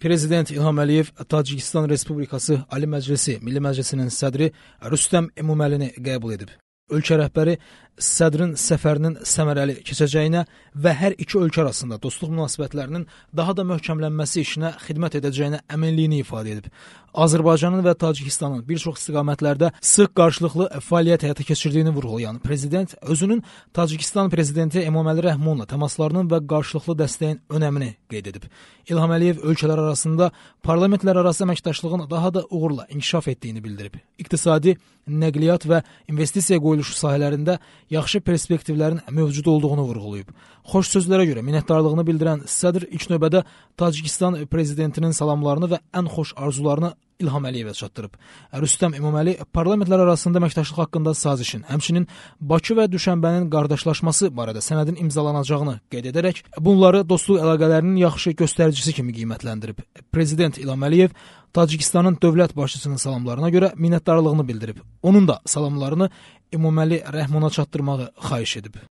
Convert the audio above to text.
Prezident İlham Əliyev Tacikistan Respublikası Ali Məclisi Milli Məclisinin sədri Rüstəm İmaməlini qəbul edib. Ölkə rəhbəri sədrin səfərinin səmərəli keçəcəyinə və hər iki ölkə arasında dostluq münasibətlərinin daha da möhkəmlənməsi işinə xidmət edəcəyinə əminliyini ifadə edib. Azərbaycanın və Tacikistanın bir çox istiqamətlərdə sıx qarşılıqlı fəaliyyət həyata keçirdiyini vurğulayan prezident özünün Tacikistan prezidenti Emomali Rəhmonla təmaslarının və qarşılıqlı dəstəyin önəmini qeyd edib. İlham Əliyev ölkələr arasında parlamentlərarası əməkdaşlığın daha da uğurla inkişaf etdiyini bildirib. İqtisadi, nəqliyyat və investisiya qoyuluşu sahələrində yaxşı perspektivlərin mövcud olduğunu vurğulayıb. Xoş sözlərə görə minnətdarlığını bildirən sədr ilk növbədə Tacikistan prezidentinin salamlarını və ən xoş arzularını İlham Əliyevə çatdırıb. Rüstəm İmaməli parlamentlər arasında əməkdaşlıq haqqında sazişin, həmçinin Bakı və Düşənbənin qardaşlaşması barədə sənədin imzalanacağını qeyd edərək, bunları dostluq əlaqələrinin yaxşı göstəricisi kimi qiymətləndirib. Prezident İlham Əliyev Tacikistanın dövlət başçısının salamlarına görə minnətdarlığını bildirib. Onun da salamlarını İmaməli Rəhmana çatdırmağı xahiş edib.